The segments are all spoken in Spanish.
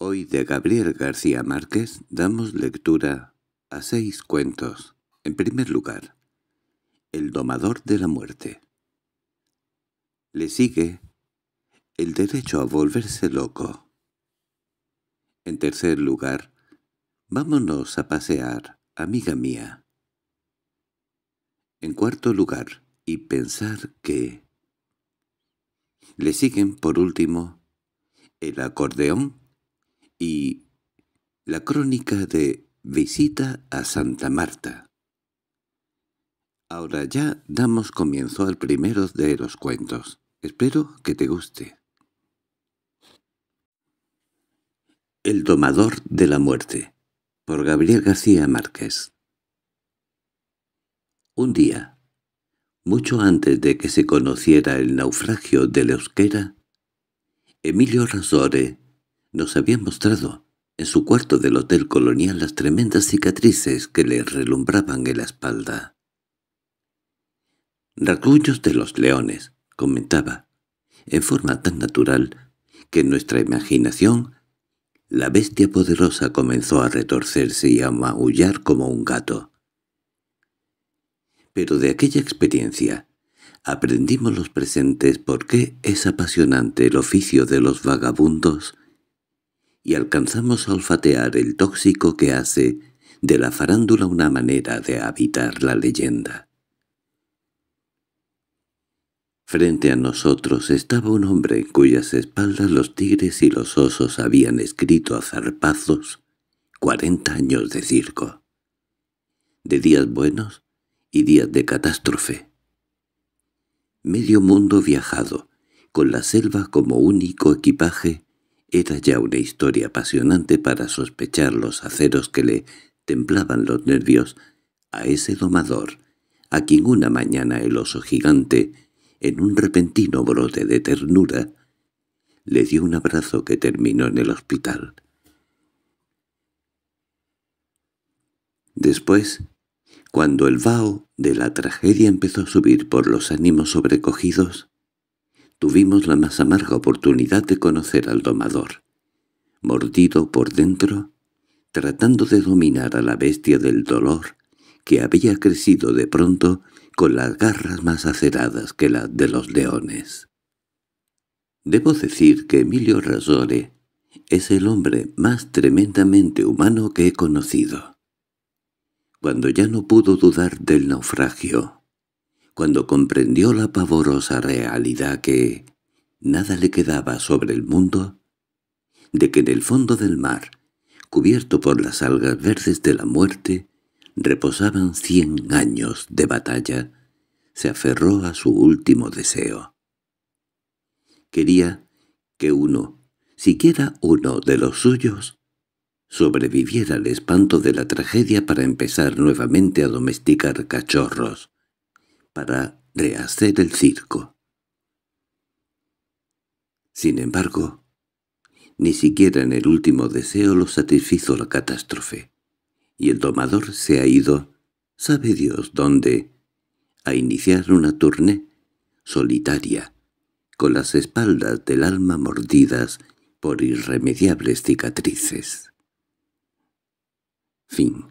Hoy de Gabriel García Márquez damos lectura a seis cuentos. En primer lugar, El domador de la muerte. Le sigue El derecho a volverse loco. En tercer lugar, Vámonos a pasear, amiga mía. En cuarto lugar, y pensar que... Le siguen, por último, el acordeón y la crónica de Visita a Santa Marta. Ahora ya damos comienzo al primero de los cuentos. Espero que te guste. El domador de la muerte por Gabriel García Márquez Un día, mucho antes de que se conociera el naufragio del Euskera, Emilio Rasore nos había mostrado en su cuarto del Hotel Colonial las tremendas cicatrices que le relumbraban en la espalda. ragullos de los leones», comentaba, en forma tan natural que en nuestra imaginación la bestia poderosa comenzó a retorcerse y a maullar como un gato. Pero de aquella experiencia aprendimos los presentes por qué es apasionante el oficio de los vagabundos y alcanzamos a olfatear el tóxico que hace de la farándula una manera de habitar la leyenda. Frente a nosotros estaba un hombre cuyas espaldas los tigres y los osos habían escrito a zarpazos cuarenta años de circo, de días buenos y días de catástrofe. Medio mundo viajado, con la selva como único equipaje, era ya una historia apasionante para sospechar los aceros que le templaban los nervios a ese domador, a quien una mañana el oso gigante, en un repentino brote de ternura, le dio un abrazo que terminó en el hospital. Después, cuando el vaho de la tragedia empezó a subir por los ánimos sobrecogidos, tuvimos la más amarga oportunidad de conocer al domador. Mordido por dentro, tratando de dominar a la bestia del dolor, que había crecido de pronto con las garras más aceradas que las de los leones. Debo decir que Emilio Rasore es el hombre más tremendamente humano que he conocido. Cuando ya no pudo dudar del naufragio, cuando comprendió la pavorosa realidad que nada le quedaba sobre el mundo, de que en el fondo del mar, cubierto por las algas verdes de la muerte, reposaban cien años de batalla, se aferró a su último deseo. Quería que uno, siquiera uno de los suyos, sobreviviera al espanto de la tragedia para empezar nuevamente a domesticar cachorros, para rehacer el circo. Sin embargo, ni siquiera en el último deseo lo satisfizo la catástrofe, y el domador se ha ido, sabe Dios dónde, a iniciar una tournée solitaria, con las espaldas del alma mordidas por irremediables cicatrices. Fin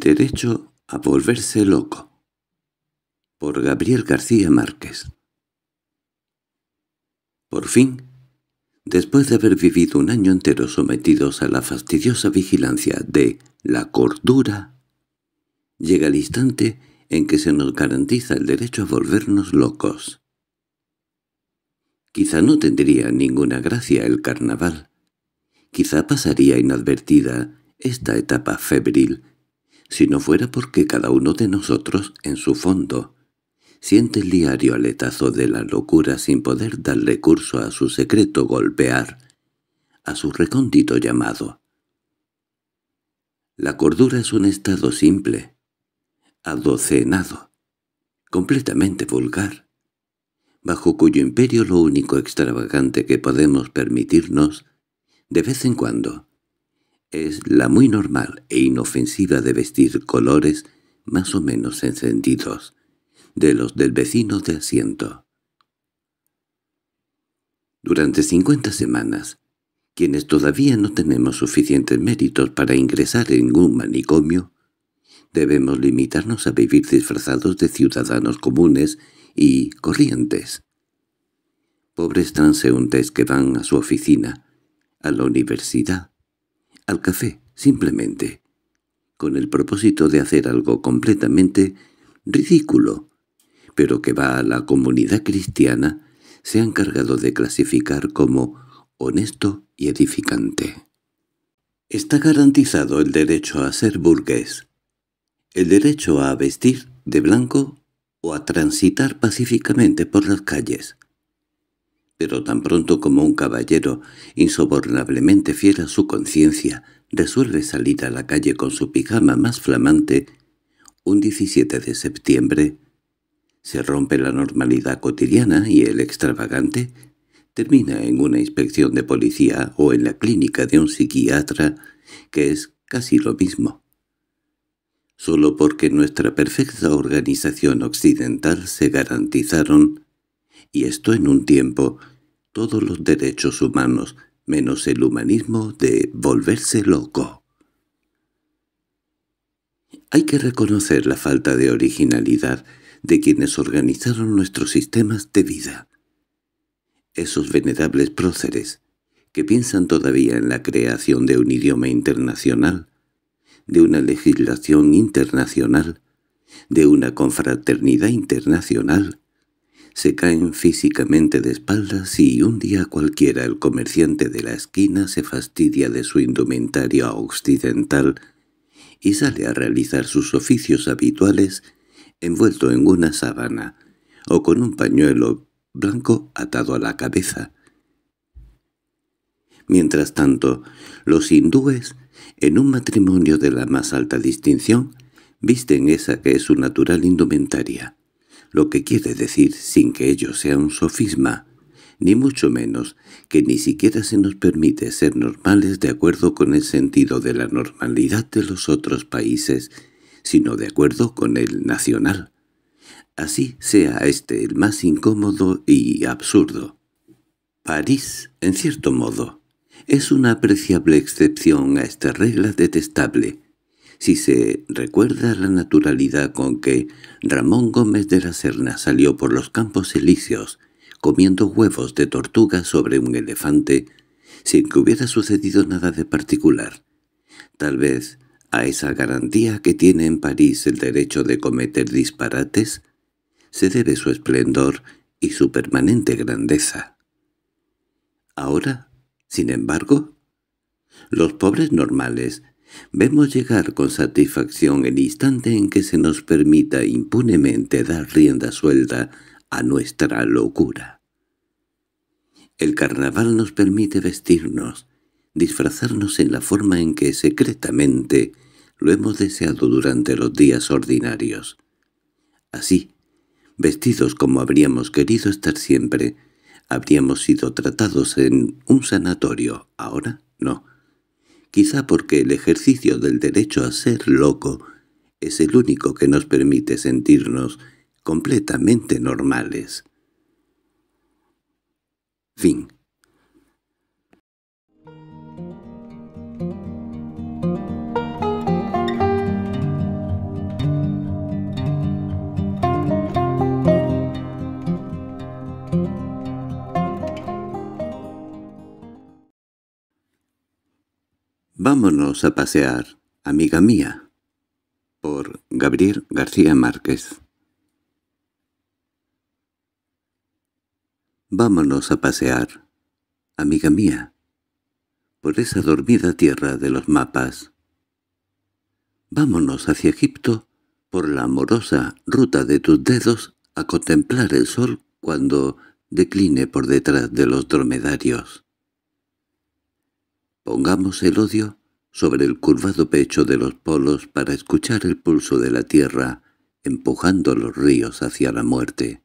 derecho a volverse loco por Gabriel García Márquez Por fin, después de haber vivido un año entero sometidos a la fastidiosa vigilancia de la cordura, llega el instante en que se nos garantiza el derecho a volvernos locos. Quizá no tendría ninguna gracia el carnaval. Quizá pasaría inadvertida esta etapa febril si no fuera porque cada uno de nosotros, en su fondo, siente el diario aletazo de la locura sin poder dar recurso a su secreto golpear, a su recóndito llamado. La cordura es un estado simple, adocenado, completamente vulgar, bajo cuyo imperio lo único extravagante que podemos permitirnos, de vez en cuando, es la muy normal e inofensiva de vestir colores más o menos encendidos, de los del vecino de asiento. Durante cincuenta semanas, quienes todavía no tenemos suficientes méritos para ingresar en un manicomio, debemos limitarnos a vivir disfrazados de ciudadanos comunes y corrientes. Pobres transeúntes que van a su oficina, a la universidad, al café, simplemente, con el propósito de hacer algo completamente ridículo, pero que va a la comunidad cristiana, se ha encargado de clasificar como honesto y edificante. Está garantizado el derecho a ser burgués, el derecho a vestir de blanco o a transitar pacíficamente por las calles, pero tan pronto como un caballero, insobornablemente fiel a su conciencia, resuelve salir a la calle con su pijama más flamante, un 17 de septiembre, se rompe la normalidad cotidiana y el extravagante termina en una inspección de policía o en la clínica de un psiquiatra, que es casi lo mismo. Solo porque nuestra perfecta organización occidental se garantizaron y esto en un tiempo, todos los derechos humanos, menos el humanismo de volverse loco. Hay que reconocer la falta de originalidad de quienes organizaron nuestros sistemas de vida. Esos venerables próceres, que piensan todavía en la creación de un idioma internacional, de una legislación internacional, de una confraternidad internacional, se caen físicamente de espaldas y un día cualquiera el comerciante de la esquina se fastidia de su indumentaria occidental y sale a realizar sus oficios habituales envuelto en una sábana o con un pañuelo blanco atado a la cabeza. Mientras tanto, los hindúes, en un matrimonio de la más alta distinción, visten esa que es su natural indumentaria lo que quiere decir sin que ello sea un sofisma, ni mucho menos que ni siquiera se nos permite ser normales de acuerdo con el sentido de la normalidad de los otros países, sino de acuerdo con el nacional. Así sea este el más incómodo y absurdo. París, en cierto modo, es una apreciable excepción a esta regla detestable, si se recuerda la naturalidad con que Ramón Gómez de la Serna salió por los campos elíseos comiendo huevos de tortuga sobre un elefante sin que hubiera sucedido nada de particular. Tal vez a esa garantía que tiene en París el derecho de cometer disparates se debe su esplendor y su permanente grandeza. Ahora, sin embargo, los pobres normales Vemos llegar con satisfacción el instante en que se nos permita impunemente dar rienda suelta a nuestra locura. El carnaval nos permite vestirnos, disfrazarnos en la forma en que secretamente lo hemos deseado durante los días ordinarios. Así, vestidos como habríamos querido estar siempre, habríamos sido tratados en un sanatorio, ahora no quizá porque el ejercicio del derecho a ser loco es el único que nos permite sentirnos completamente normales. Fin Vámonos a pasear, amiga mía. Por Gabriel García Márquez Vámonos a pasear, amiga mía, por esa dormida tierra de los mapas. Vámonos hacia Egipto por la amorosa ruta de tus dedos a contemplar el sol cuando decline por detrás de los dromedarios. Pongamos el odio sobre el curvado pecho de los polos para escuchar el pulso de la tierra empujando los ríos hacia la muerte.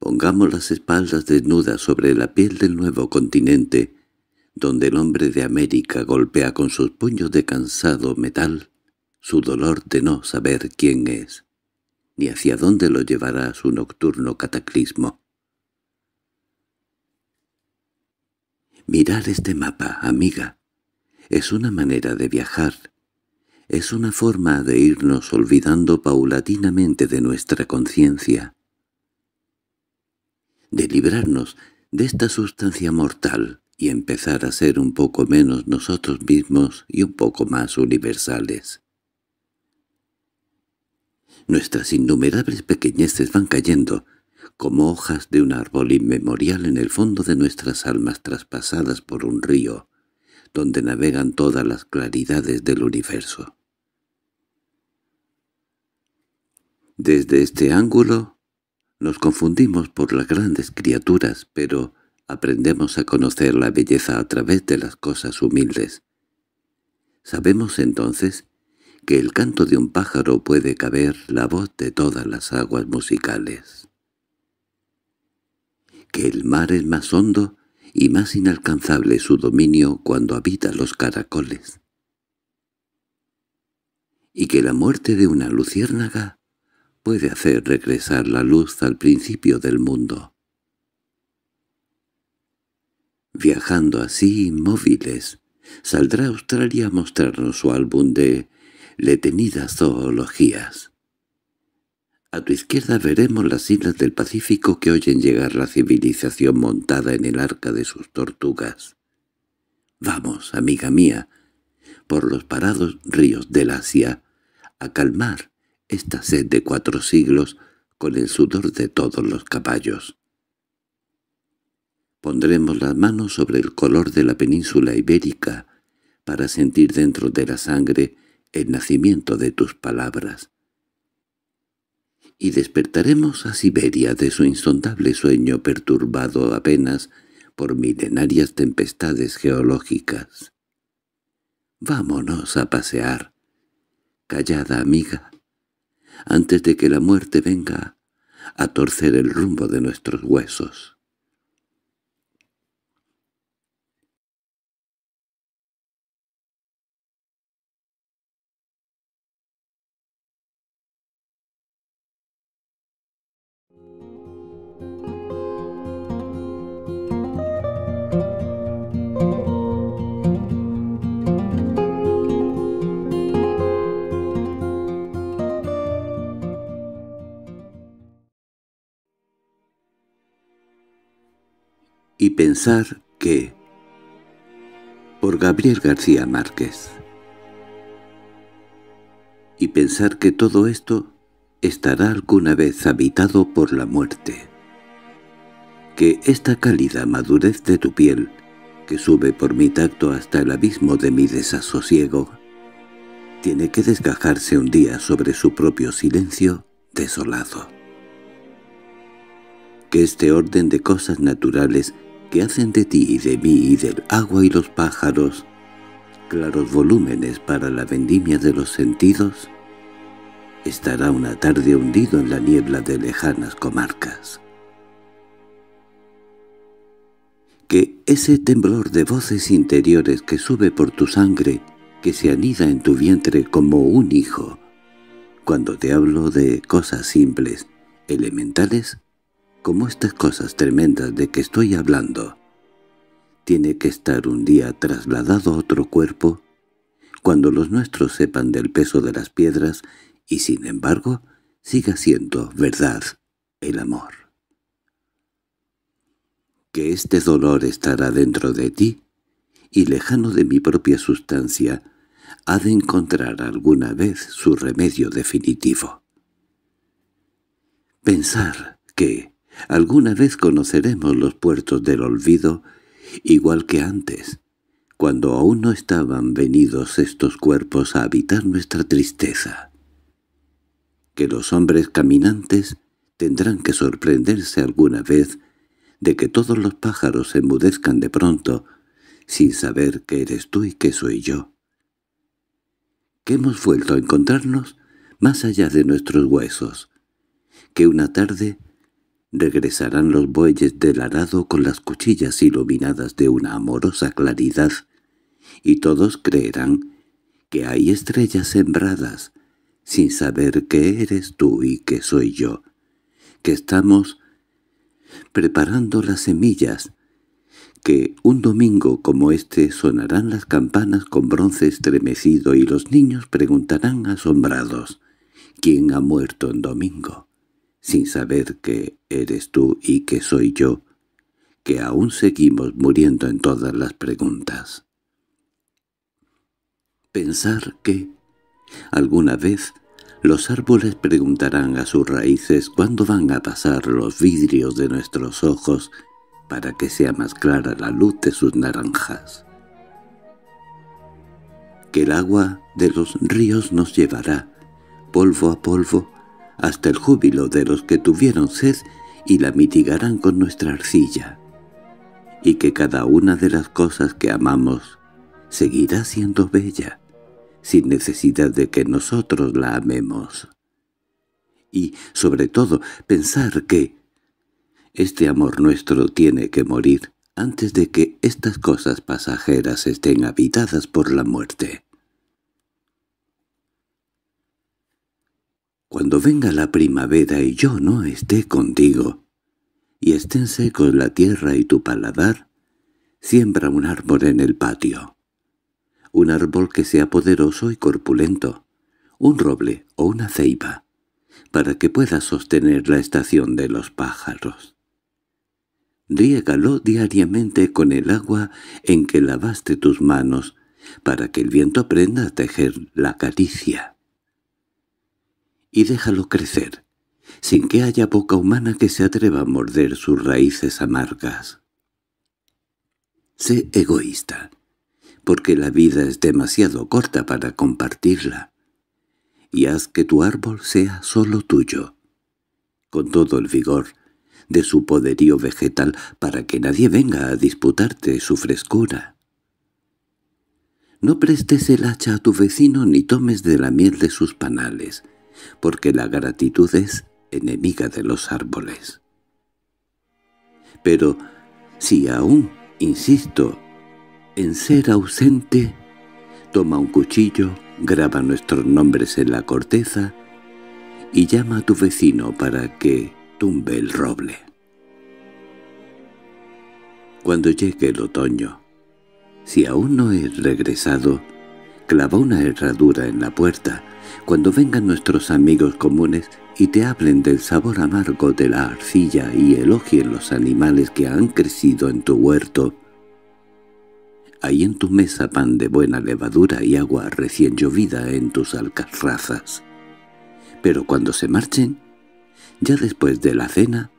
Pongamos las espaldas desnudas sobre la piel del nuevo continente, donde el hombre de América golpea con sus puños de cansado metal su dolor de no saber quién es, ni hacia dónde lo llevará su nocturno cataclismo. Mirar este mapa, amiga, es una manera de viajar. Es una forma de irnos olvidando paulatinamente de nuestra conciencia. De librarnos de esta sustancia mortal y empezar a ser un poco menos nosotros mismos y un poco más universales. Nuestras innumerables pequeñeces van cayendo, como hojas de un árbol inmemorial en el fondo de nuestras almas traspasadas por un río, donde navegan todas las claridades del universo. Desde este ángulo nos confundimos por las grandes criaturas, pero aprendemos a conocer la belleza a través de las cosas humildes. Sabemos entonces que el canto de un pájaro puede caber la voz de todas las aguas musicales que el mar es más hondo y más inalcanzable su dominio cuando habita los caracoles, y que la muerte de una luciérnaga puede hacer regresar la luz al principio del mundo. Viajando así inmóviles, saldrá Australia a mostrarnos su álbum de letenidas zoologías. A tu izquierda veremos las islas del Pacífico que oyen llegar la civilización montada en el arca de sus tortugas. Vamos, amiga mía, por los parados ríos del Asia, a calmar esta sed de cuatro siglos con el sudor de todos los caballos. Pondremos las manos sobre el color de la península ibérica para sentir dentro de la sangre el nacimiento de tus palabras, y despertaremos a Siberia de su insondable sueño perturbado apenas por milenarias tempestades geológicas. Vámonos a pasear. Callada, amiga, antes de que la muerte venga a torcer el rumbo de nuestros huesos. pensar que... Por Gabriel García Márquez. Y pensar que todo esto estará alguna vez habitado por la muerte. Que esta cálida madurez de tu piel, que sube por mi tacto hasta el abismo de mi desasosiego, tiene que desgajarse un día sobre su propio silencio desolado. Que este orden de cosas naturales que hacen de ti y de mí y del agua y los pájaros, claros volúmenes para la vendimia de los sentidos, estará una tarde hundido en la niebla de lejanas comarcas. Que ese temblor de voces interiores que sube por tu sangre, que se anida en tu vientre como un hijo, cuando te hablo de cosas simples, elementales, como estas cosas tremendas de que estoy hablando, tiene que estar un día trasladado a otro cuerpo, cuando los nuestros sepan del peso de las piedras y sin embargo siga siendo verdad el amor. Que este dolor estará dentro de ti y lejano de mi propia sustancia, ha de encontrar alguna vez su remedio definitivo. Pensar que, Alguna vez conoceremos los puertos del olvido, igual que antes, cuando aún no estaban venidos estos cuerpos a habitar nuestra tristeza. Que los hombres caminantes tendrán que sorprenderse alguna vez de que todos los pájaros se enmudezcan de pronto, sin saber que eres tú y que soy yo. Que hemos vuelto a encontrarnos más allá de nuestros huesos, que una tarde regresarán los bueyes del arado con las cuchillas iluminadas de una amorosa claridad, y todos creerán que hay estrellas sembradas, sin saber que eres tú y que soy yo, que estamos preparando las semillas, que un domingo como este sonarán las campanas con bronce estremecido y los niños preguntarán asombrados, ¿quién ha muerto en domingo? sin saber que eres tú y que soy yo, que aún seguimos muriendo en todas las preguntas. Pensar que, alguna vez, los árboles preguntarán a sus raíces cuándo van a pasar los vidrios de nuestros ojos para que sea más clara la luz de sus naranjas. Que el agua de los ríos nos llevará, polvo a polvo, hasta el júbilo de los que tuvieron sed y la mitigarán con nuestra arcilla. Y que cada una de las cosas que amamos seguirá siendo bella, sin necesidad de que nosotros la amemos. Y, sobre todo, pensar que este amor nuestro tiene que morir antes de que estas cosas pasajeras estén habitadas por la muerte. Cuando venga la primavera y yo no esté contigo, y estén secos la tierra y tu paladar, siembra un árbol en el patio. Un árbol que sea poderoso y corpulento, un roble o una ceiba, para que pueda sostener la estación de los pájaros. Riégalo diariamente con el agua en que lavaste tus manos, para que el viento aprenda a tejer la caricia y déjalo crecer, sin que haya boca humana que se atreva a morder sus raíces amargas. Sé egoísta, porque la vida es demasiado corta para compartirla, y haz que tu árbol sea solo tuyo, con todo el vigor de su poderío vegetal para que nadie venga a disputarte su frescura. No prestes el hacha a tu vecino ni tomes de la miel de sus panales, porque la gratitud es enemiga de los árboles. Pero si aún, insisto, en ser ausente, toma un cuchillo, graba nuestros nombres en la corteza y llama a tu vecino para que tumbe el roble. Cuando llegue el otoño, si aún no he regresado, clava una herradura en la puerta, cuando vengan nuestros amigos comunes y te hablen del sabor amargo de la arcilla y elogien los animales que han crecido en tu huerto, hay en tu mesa pan de buena levadura y agua recién llovida en tus alcarrazas. Pero cuando se marchen, ya después de la cena,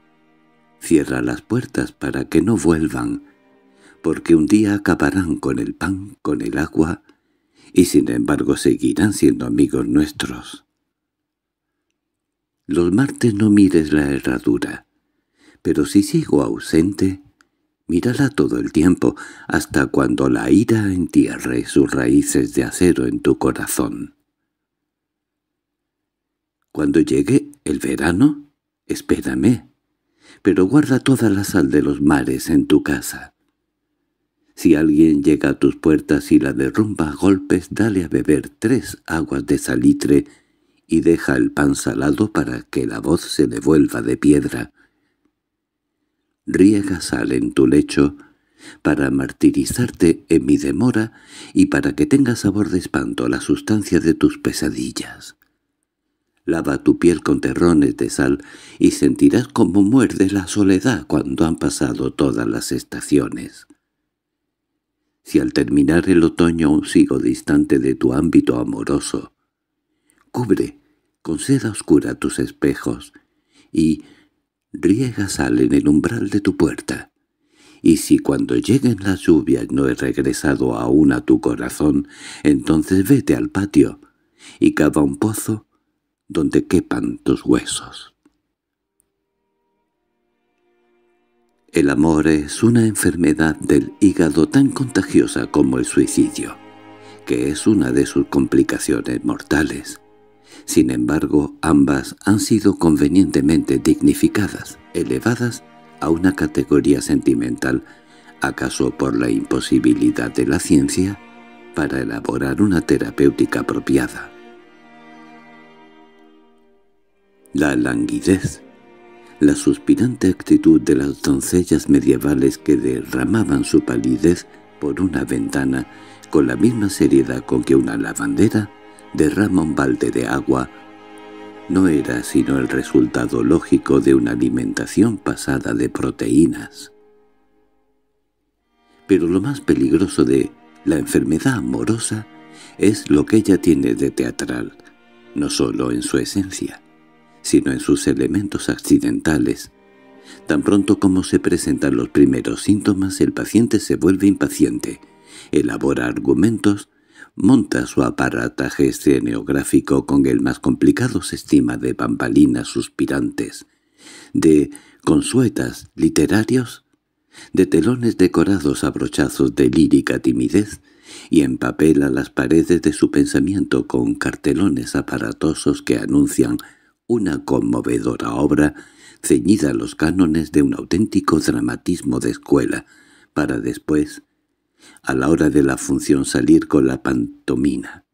cierra las puertas para que no vuelvan, porque un día acabarán con el pan, con el agua y sin embargo seguirán siendo amigos nuestros. Los martes no mires la herradura, pero si sigo ausente, mírala todo el tiempo, hasta cuando la ira entierre sus raíces de acero en tu corazón. Cuando llegue el verano, espérame, pero guarda toda la sal de los mares en tu casa. Si alguien llega a tus puertas y la derrumba a golpes, dale a beber tres aguas de salitre y deja el pan salado para que la voz se devuelva de piedra. Riega sal en tu lecho para martirizarte en mi demora y para que tenga sabor de espanto la sustancia de tus pesadillas. Lava tu piel con terrones de sal y sentirás cómo muerde la soledad cuando han pasado todas las estaciones si al terminar el otoño aún sigo distante de tu ámbito amoroso. Cubre con seda oscura tus espejos y riega sal en el umbral de tu puerta. Y si cuando lleguen las lluvias no he regresado aún a tu corazón, entonces vete al patio y cava un pozo donde quepan tus huesos. El amor es una enfermedad del hígado tan contagiosa como el suicidio, que es una de sus complicaciones mortales. Sin embargo, ambas han sido convenientemente dignificadas, elevadas a una categoría sentimental, acaso por la imposibilidad de la ciencia, para elaborar una terapéutica apropiada. La languidez la suspirante actitud de las doncellas medievales que derramaban su palidez por una ventana con la misma seriedad con que una lavandera derrama un balde de agua, no era sino el resultado lógico de una alimentación pasada de proteínas. Pero lo más peligroso de la enfermedad amorosa es lo que ella tiene de teatral, no solo en su esencia, sino en sus elementos accidentales. Tan pronto como se presentan los primeros síntomas, el paciente se vuelve impaciente, elabora argumentos, monta su aparataje escenográfico con el más complicado estima de bambalinas suspirantes, de consuetas literarios, de telones decorados a brochazos de lírica timidez, y empapela las paredes de su pensamiento con cartelones aparatosos que anuncian una conmovedora obra ceñida a los cánones de un auténtico dramatismo de escuela, para después, a la hora de la función, salir con la pantomina.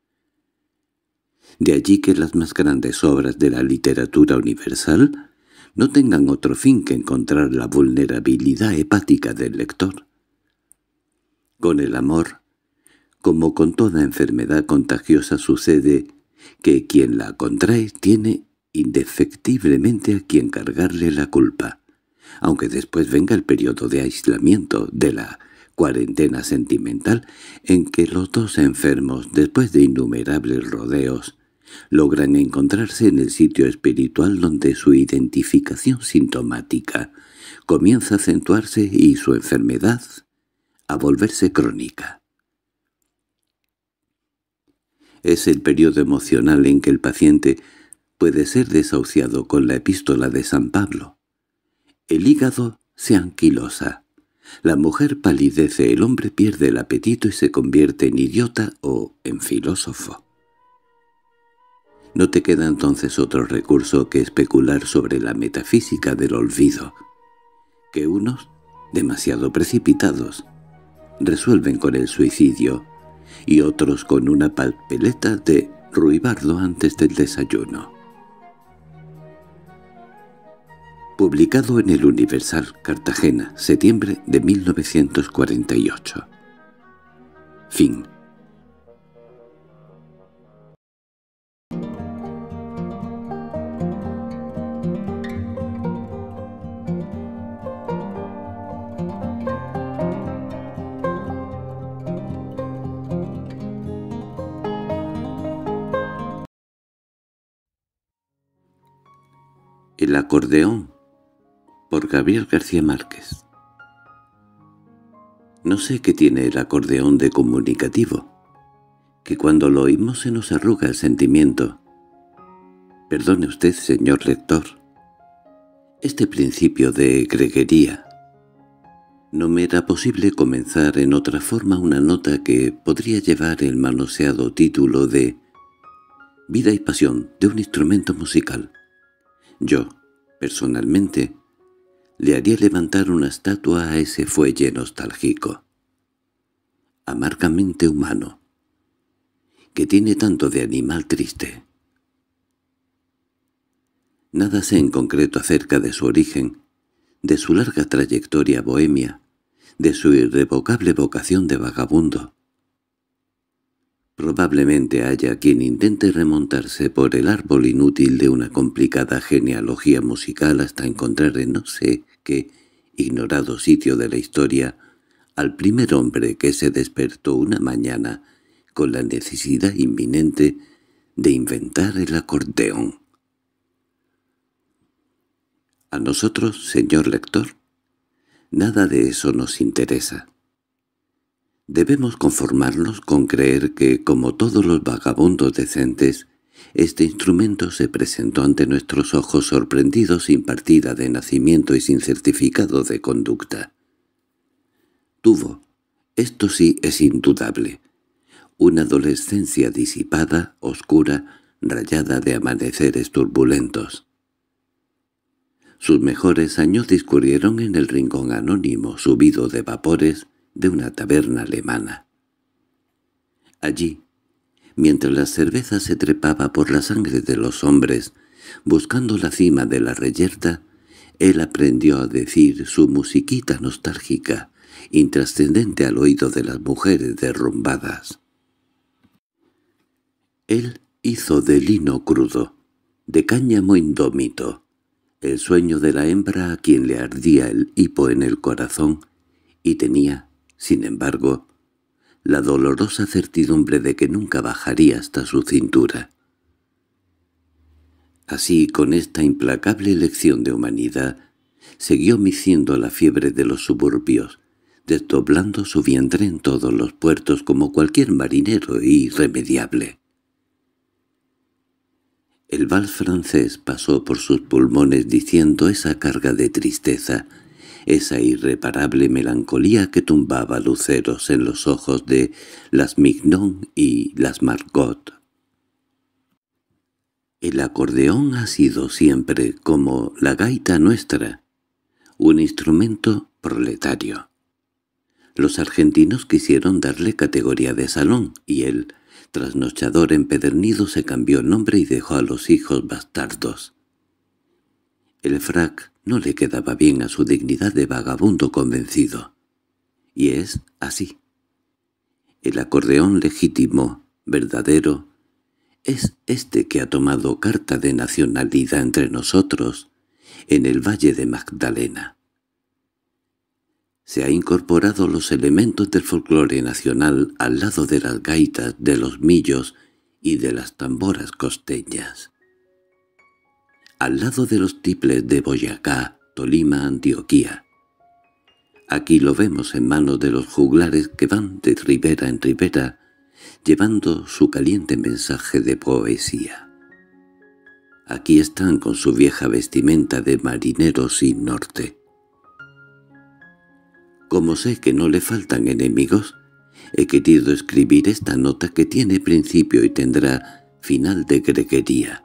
De allí que las más grandes obras de la literatura universal no tengan otro fin que encontrar la vulnerabilidad hepática del lector. Con el amor, como con toda enfermedad contagiosa sucede que quien la contrae tiene indefectiblemente a quien cargarle la culpa, aunque después venga el periodo de aislamiento de la cuarentena sentimental en que los dos enfermos, después de innumerables rodeos, logran encontrarse en el sitio espiritual donde su identificación sintomática comienza a acentuarse y su enfermedad a volverse crónica. Es el periodo emocional en que el paciente puede ser desahuciado con la epístola de San Pablo. El hígado se anquilosa. La mujer palidece, el hombre pierde el apetito y se convierte en idiota o en filósofo. No te queda entonces otro recurso que especular sobre la metafísica del olvido, que unos, demasiado precipitados, resuelven con el suicidio, y otros con una palpeleta de ruibardo antes del desayuno. Publicado en el Universal, Cartagena, septiembre de 1948. Fin. el acordeón por Gabriel García Márquez No sé qué tiene el acordeón de comunicativo, que cuando lo oímos se nos arruga el sentimiento. Perdone usted, señor lector, este principio de greguería. No me era posible comenzar en otra forma una nota que podría llevar el manoseado título de «Vida y pasión de un instrumento musical». Yo, personalmente, le haría levantar una estatua a ese fuelle nostálgico. Amargamente humano, que tiene tanto de animal triste. Nada sé en concreto acerca de su origen, de su larga trayectoria bohemia, de su irrevocable vocación de vagabundo, Probablemente haya quien intente remontarse por el árbol inútil de una complicada genealogía musical hasta encontrar en no sé qué ignorado sitio de la historia al primer hombre que se despertó una mañana con la necesidad inminente de inventar el acordeón. A nosotros, señor lector, nada de eso nos interesa. Debemos conformarnos con creer que, como todos los vagabundos decentes, este instrumento se presentó ante nuestros ojos sorprendido sin partida de nacimiento y sin certificado de conducta. Tuvo, esto sí es indudable, una adolescencia disipada, oscura, rayada de amaneceres turbulentos. Sus mejores años discurrieron en el rincón anónimo, subido de vapores, de una taberna alemana. Allí, mientras la cerveza se trepaba por la sangre de los hombres, buscando la cima de la reyerta, él aprendió a decir su musiquita nostálgica, intrascendente al oído de las mujeres derrumbadas. Él hizo de lino crudo, de cáñamo indómito, el sueño de la hembra a quien le ardía el hipo en el corazón, y tenía sin embargo, la dolorosa certidumbre de que nunca bajaría hasta su cintura. Así, con esta implacable lección de humanidad, siguió miciendo la fiebre de los suburbios, desdoblando su vientre en todos los puertos como cualquier marinero irremediable. El vals francés pasó por sus pulmones diciendo esa carga de tristeza esa irreparable melancolía que tumbaba luceros en los ojos de las Mignon y las Margot. El acordeón ha sido siempre, como la gaita nuestra, un instrumento proletario. Los argentinos quisieron darle categoría de salón, y el trasnochador empedernido se cambió nombre y dejó a los hijos bastardos. El frac no le quedaba bien a su dignidad de vagabundo convencido. Y es así. El acordeón legítimo, verdadero, es este que ha tomado carta de nacionalidad entre nosotros, en el Valle de Magdalena. Se ha incorporado los elementos del folclore nacional al lado de las gaitas, de los millos y de las tamboras costeñas al lado de los tiples de Boyacá, Tolima, Antioquía. Aquí lo vemos en manos de los juglares que van de ribera en ribera, llevando su caliente mensaje de poesía. Aquí están con su vieja vestimenta de marineros sin norte. Como sé que no le faltan enemigos, he querido escribir esta nota que tiene principio y tendrá final de greguería.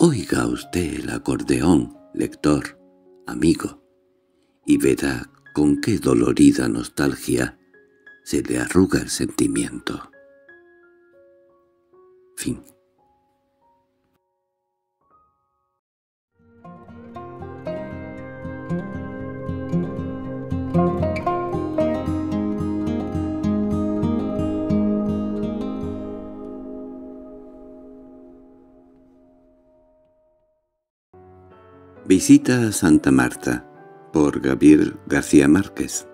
Oiga usted el acordeón, lector, amigo, y verá con qué dolorida nostalgia se le arruga el sentimiento. Fin. Visita a Santa Marta por Gabriel García Márquez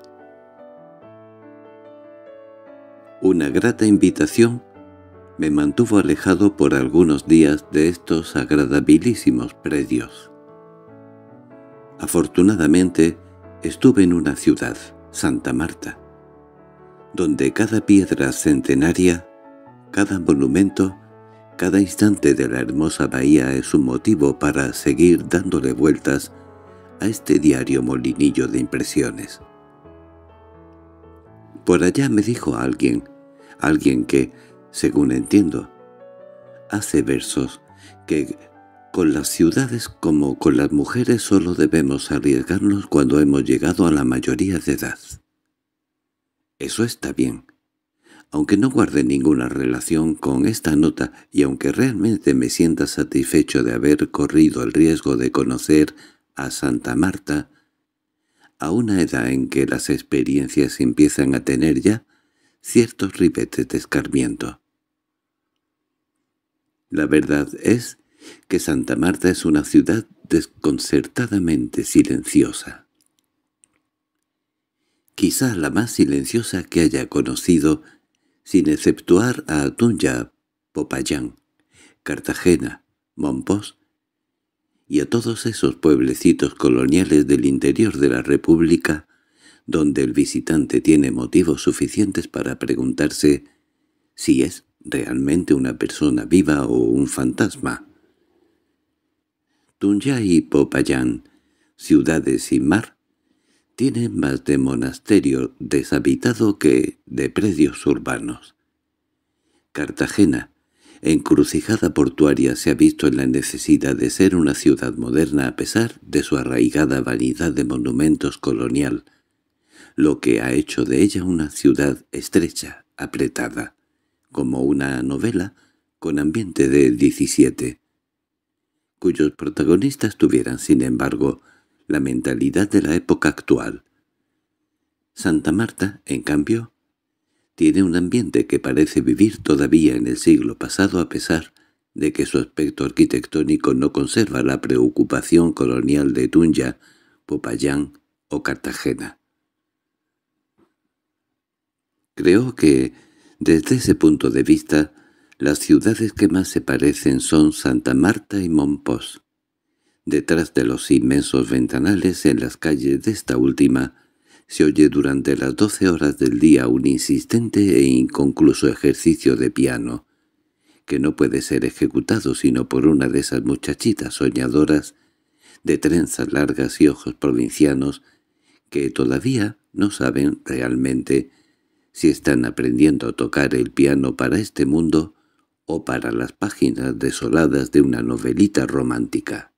Una grata invitación me mantuvo alejado por algunos días de estos agradabilísimos predios. Afortunadamente estuve en una ciudad, Santa Marta, donde cada piedra centenaria, cada monumento, cada instante de la hermosa bahía es un motivo para seguir dándole vueltas a este diario molinillo de impresiones. Por allá me dijo alguien, alguien que, según entiendo, hace versos que con las ciudades como con las mujeres solo debemos arriesgarnos cuando hemos llegado a la mayoría de edad. Eso está bien, aunque no guarde ninguna relación con esta nota y aunque realmente me sienta satisfecho de haber corrido el riesgo de conocer a Santa Marta, a una edad en que las experiencias empiezan a tener ya ciertos ribetes de escarmiento. La verdad es que Santa Marta es una ciudad desconcertadamente silenciosa. Quizá la más silenciosa que haya conocido sin exceptuar a Tunya, Popayán, Cartagena, Mompós y a todos esos pueblecitos coloniales del interior de la República donde el visitante tiene motivos suficientes para preguntarse si es realmente una persona viva o un fantasma. Tunya y Popayán, ciudades sin mar, tiene más de monasterio deshabitado que de predios urbanos. Cartagena, encrucijada portuaria, se ha visto en la necesidad de ser una ciudad moderna a pesar de su arraigada vanidad de monumentos colonial, lo que ha hecho de ella una ciudad estrecha, apretada, como una novela con ambiente de 17, cuyos protagonistas tuvieran, sin embargo, la mentalidad de la época actual. Santa Marta, en cambio, tiene un ambiente que parece vivir todavía en el siglo pasado a pesar de que su aspecto arquitectónico no conserva la preocupación colonial de Tunja, Popayán o Cartagena. Creo que, desde ese punto de vista, las ciudades que más se parecen son Santa Marta y Montpós. Detrás de los inmensos ventanales en las calles de esta última, se oye durante las doce horas del día un insistente e inconcluso ejercicio de piano, que no puede ser ejecutado sino por una de esas muchachitas soñadoras de trenzas largas y ojos provincianos que todavía no saben realmente si están aprendiendo a tocar el piano para este mundo o para las páginas desoladas de una novelita romántica.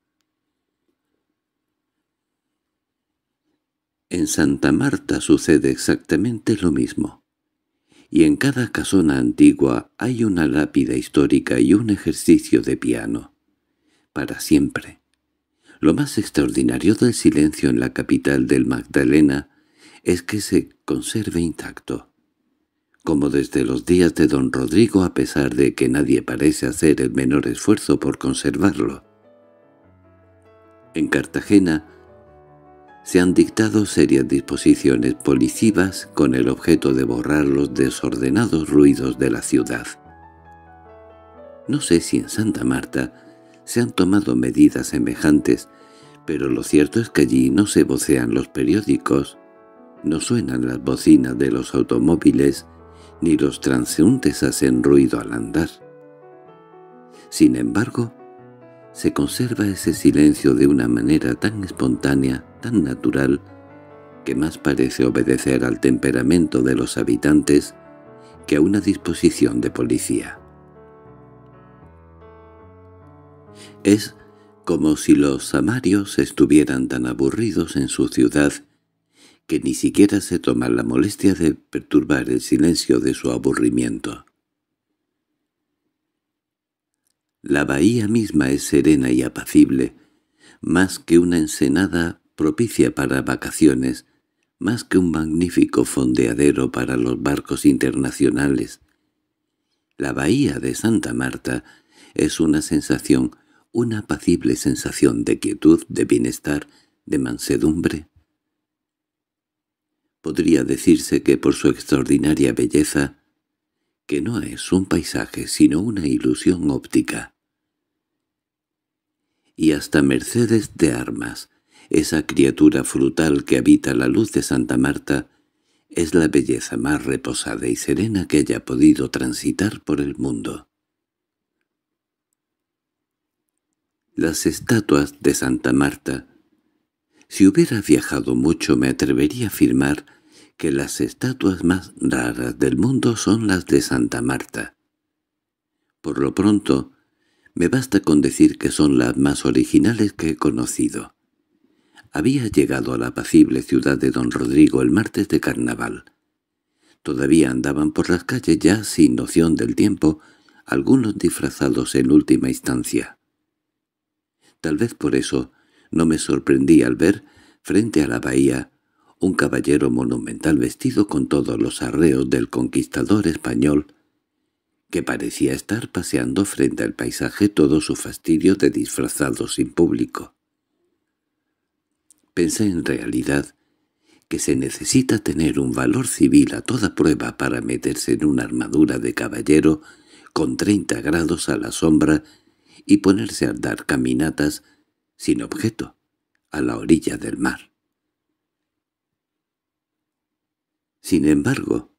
En Santa Marta sucede exactamente lo mismo. Y en cada casona antigua hay una lápida histórica y un ejercicio de piano. Para siempre. Lo más extraordinario del silencio en la capital del Magdalena es que se conserve intacto. Como desde los días de don Rodrigo a pesar de que nadie parece hacer el menor esfuerzo por conservarlo. En Cartagena, se han dictado serias disposiciones policivas con el objeto de borrar los desordenados ruidos de la ciudad. No sé si en Santa Marta se han tomado medidas semejantes, pero lo cierto es que allí no se vocean los periódicos, no suenan las bocinas de los automóviles, ni los transeúntes hacen ruido al andar. Sin embargo, se conserva ese silencio de una manera tan espontánea, tan natural, que más parece obedecer al temperamento de los habitantes que a una disposición de policía. Es como si los samarios estuvieran tan aburridos en su ciudad que ni siquiera se toma la molestia de perturbar el silencio de su aburrimiento. La bahía misma es serena y apacible, más que una ensenada propicia para vacaciones, más que un magnífico fondeadero para los barcos internacionales. La bahía de Santa Marta es una sensación, una apacible sensación de quietud, de bienestar, de mansedumbre. Podría decirse que por su extraordinaria belleza, que no es un paisaje sino una ilusión óptica, y hasta Mercedes de Armas. Esa criatura frutal que habita la luz de Santa Marta es la belleza más reposada y serena que haya podido transitar por el mundo. Las estatuas de Santa Marta Si hubiera viajado mucho me atrevería a afirmar que las estatuas más raras del mundo son las de Santa Marta. Por lo pronto, me basta con decir que son las más originales que he conocido. Había llegado a la apacible ciudad de don Rodrigo el martes de carnaval. Todavía andaban por las calles ya sin noción del tiempo, algunos disfrazados en última instancia. Tal vez por eso no me sorprendí al ver, frente a la bahía, un caballero monumental vestido con todos los arreos del conquistador español que parecía estar paseando frente al paisaje todo su fastidio de disfrazado sin público. Pensé en realidad que se necesita tener un valor civil a toda prueba para meterse en una armadura de caballero con treinta grados a la sombra y ponerse a dar caminatas sin objeto a la orilla del mar. Sin embargo,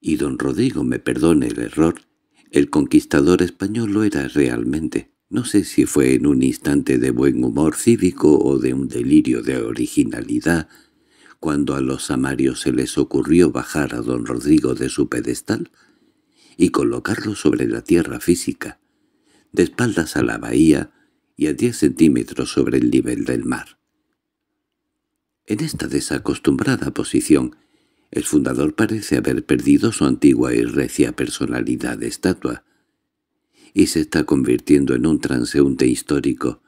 y don Rodrigo me perdone el error, el conquistador español lo era realmente. No sé si fue en un instante de buen humor cívico o de un delirio de originalidad, cuando a los amarios se les ocurrió bajar a don Rodrigo de su pedestal y colocarlo sobre la tierra física, de espaldas a la bahía y a diez centímetros sobre el nivel del mar. En esta desacostumbrada posición, el fundador parece haber perdido su antigua y recia personalidad de estatua, y se está convirtiendo en un transeúnte histórico,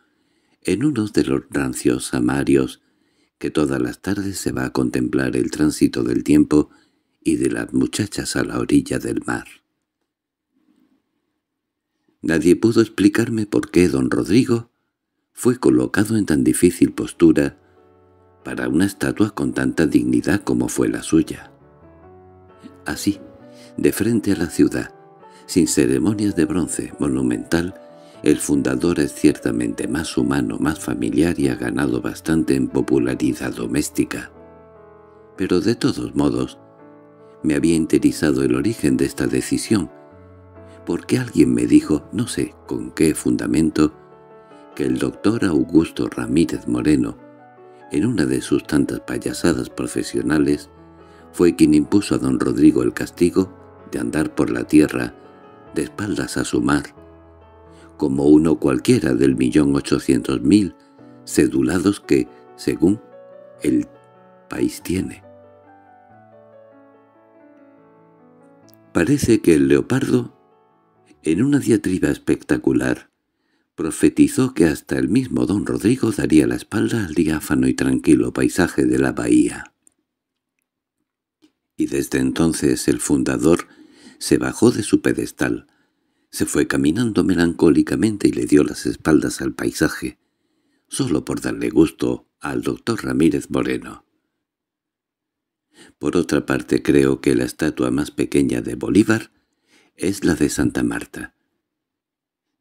en uno de los rancios samarios que todas las tardes se va a contemplar el tránsito del tiempo y de las muchachas a la orilla del mar. Nadie pudo explicarme por qué don Rodrigo fue colocado en tan difícil postura para una estatua con tanta dignidad como fue la suya. Así, de frente a la ciudad, sin ceremonias de bronce monumental, el fundador es ciertamente más humano, más familiar y ha ganado bastante en popularidad doméstica. Pero de todos modos, me había interesado el origen de esta decisión, porque alguien me dijo, no sé con qué fundamento, que el doctor Augusto Ramírez Moreno, en una de sus tantas payasadas profesionales, fue quien impuso a don Rodrigo el castigo de andar por la tierra, de espaldas a su mar, como uno cualquiera del millón ochocientos mil cedulados que, según, el país tiene. Parece que el leopardo, en una diatriba espectacular, Profetizó que hasta el mismo don Rodrigo daría la espalda al diáfano y tranquilo paisaje de la bahía. Y desde entonces el fundador se bajó de su pedestal, se fue caminando melancólicamente y le dio las espaldas al paisaje, solo por darle gusto al doctor Ramírez Moreno. Por otra parte creo que la estatua más pequeña de Bolívar es la de Santa Marta,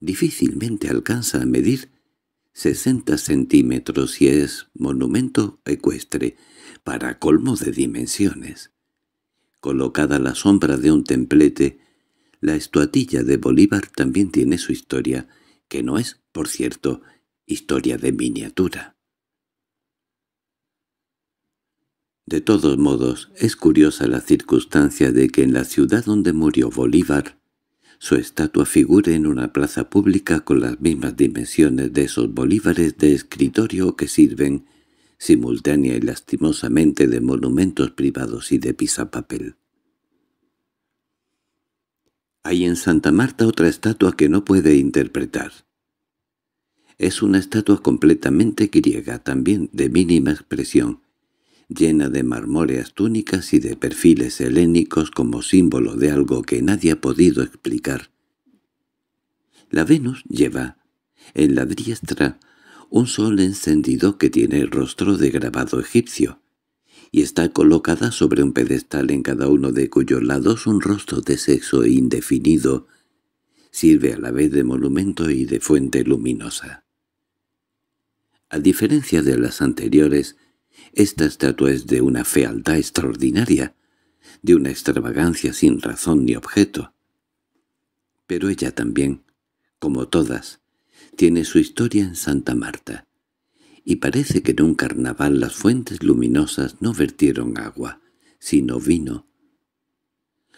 difícilmente alcanza a medir 60 centímetros y es monumento ecuestre, para colmo de dimensiones. Colocada a la sombra de un templete, la estuatilla de Bolívar también tiene su historia, que no es, por cierto, historia de miniatura. De todos modos, es curiosa la circunstancia de que en la ciudad donde murió Bolívar, su estatua figura en una plaza pública con las mismas dimensiones de esos bolívares de escritorio que sirven, simultánea y lastimosamente, de monumentos privados y de pisapapel. Hay en Santa Marta otra estatua que no puede interpretar. Es una estatua completamente griega, también de mínima expresión, llena de marmóreas túnicas y de perfiles helénicos como símbolo de algo que nadie ha podido explicar. La Venus lleva, en la diestra, un sol encendido que tiene el rostro de grabado egipcio, y está colocada sobre un pedestal en cada uno de cuyos lados un rostro de sexo indefinido sirve a la vez de monumento y de fuente luminosa. A diferencia de las anteriores, esta estatua es de una fealdad extraordinaria, de una extravagancia sin razón ni objeto. Pero ella también, como todas, tiene su historia en Santa Marta, y parece que en un carnaval las fuentes luminosas no vertieron agua, sino vino.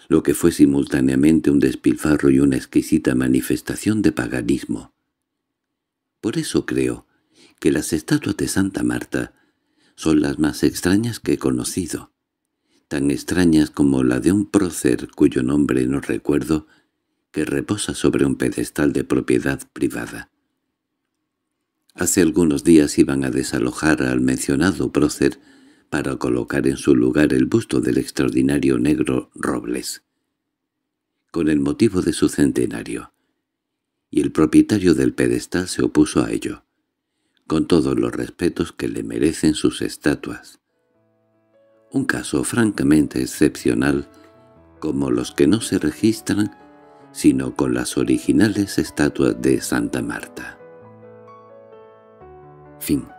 Lo que fue simultáneamente un despilfarro y una exquisita manifestación de paganismo. Por eso creo que las estatuas de Santa Marta son las más extrañas que he conocido, tan extrañas como la de un prócer cuyo nombre no recuerdo, que reposa sobre un pedestal de propiedad privada. Hace algunos días iban a desalojar al mencionado prócer para colocar en su lugar el busto del extraordinario negro Robles, con el motivo de su centenario, y el propietario del pedestal se opuso a ello con todos los respetos que le merecen sus estatuas. Un caso francamente excepcional, como los que no se registran, sino con las originales estatuas de Santa Marta. Fin